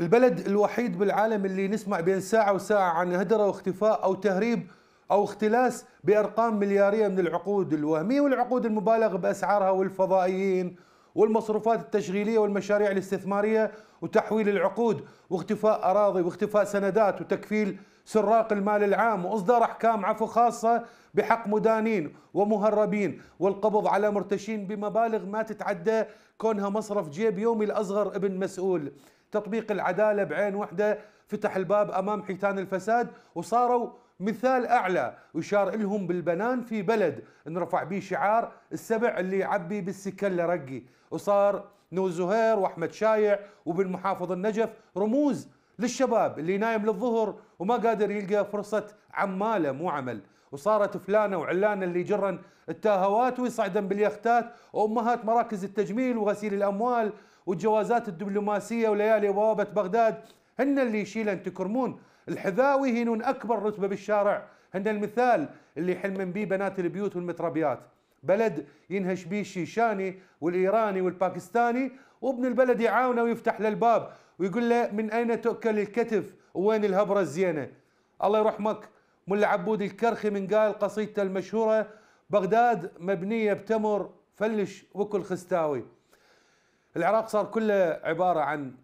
البلد الوحيد بالعالم اللي نسمع بين ساعة وساعة عن هدرة واختفاء أو تهريب أو اختلاس بأرقام مليارية من العقود الوهمية والعقود المبالغ بأسعارها والفضائيين والمصروفات التشغيلية والمشاريع الاستثمارية وتحويل العقود واختفاء أراضي واختفاء سندات وتكفيل سراق المال العام وإصدار أحكام عفو خاصة بحق مدانين ومهربين والقبض على مرتشين بمبالغ ما تتعدى كونها مصرف جيب يومي الأصغر ابن مسؤول تطبيق العدالة بعين واحدة فتح الباب أمام حيتان الفساد وصاروا مثال أعلى وشار لهم بالبنان في بلد انرفع به شعار السبع اللي يعبي بالسكلة رقي وصار نو زهير وأحمد شايع وبن محافظ النجف رموز للشباب اللي نايم للظهر وما قادر يلقى فرصة عمالة مو عمل وصارت فلانه وعلانه اللي يجرن التاهوات ويصعدن باليختات وامهات مراكز التجميل وغسيل الاموال والجوازات الدبلوماسيه وليالي بوابه بغداد هن اللي يشيلن تكرمون الحذاوي هينون اكبر رتبه بالشارع هن المثال اللي يحلمن بيه بنات البيوت والمتربيات بلد ينهش بيه الشيشاني والايراني والباكستاني وابن البلد يعاونه ويفتح له الباب ويقول له من اين تؤكل الكتف وين الهبره الزينه الله يرحمك ملا عبود من قال قصيدته المشهورة بغداد مبنية بتمر فلش وكل خستاوي العراق صار كله عبارة عن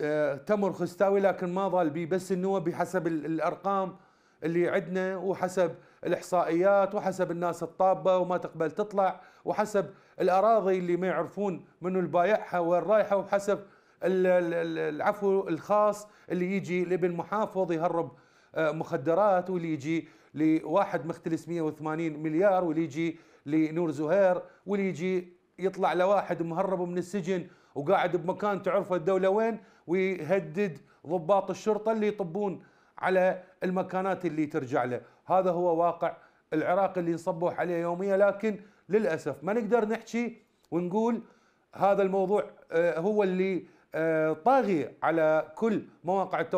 آه، تمر خستاوي لكن ما ظل بيه بس النوى بحسب الارقام اللي عندنا وحسب الاحصائيات وحسب الناس الطابه وما تقبل تطلع وحسب الاراضي اللي ما يعرفون منو البايعها وين رايحه وحسب العفو الخاص اللي يجي لابن محافظ يهرب آه، مخدرات واللي يجي لواحد مختلس 180 مليار واللي يجي لنور زهير واللي يجي يطلع لواحد مهرب من السجن وقاعد بمكان تعرفه الدوله وين ويهدد ضباط الشرطه اللي يطبون على المكانات اللي ترجع له، هذا هو واقع العراق اللي ينصبوا عليه يوميا لكن للاسف ما نقدر نحكي ونقول هذا الموضوع آه، هو اللي آه، طاغي على كل مواقع التواصل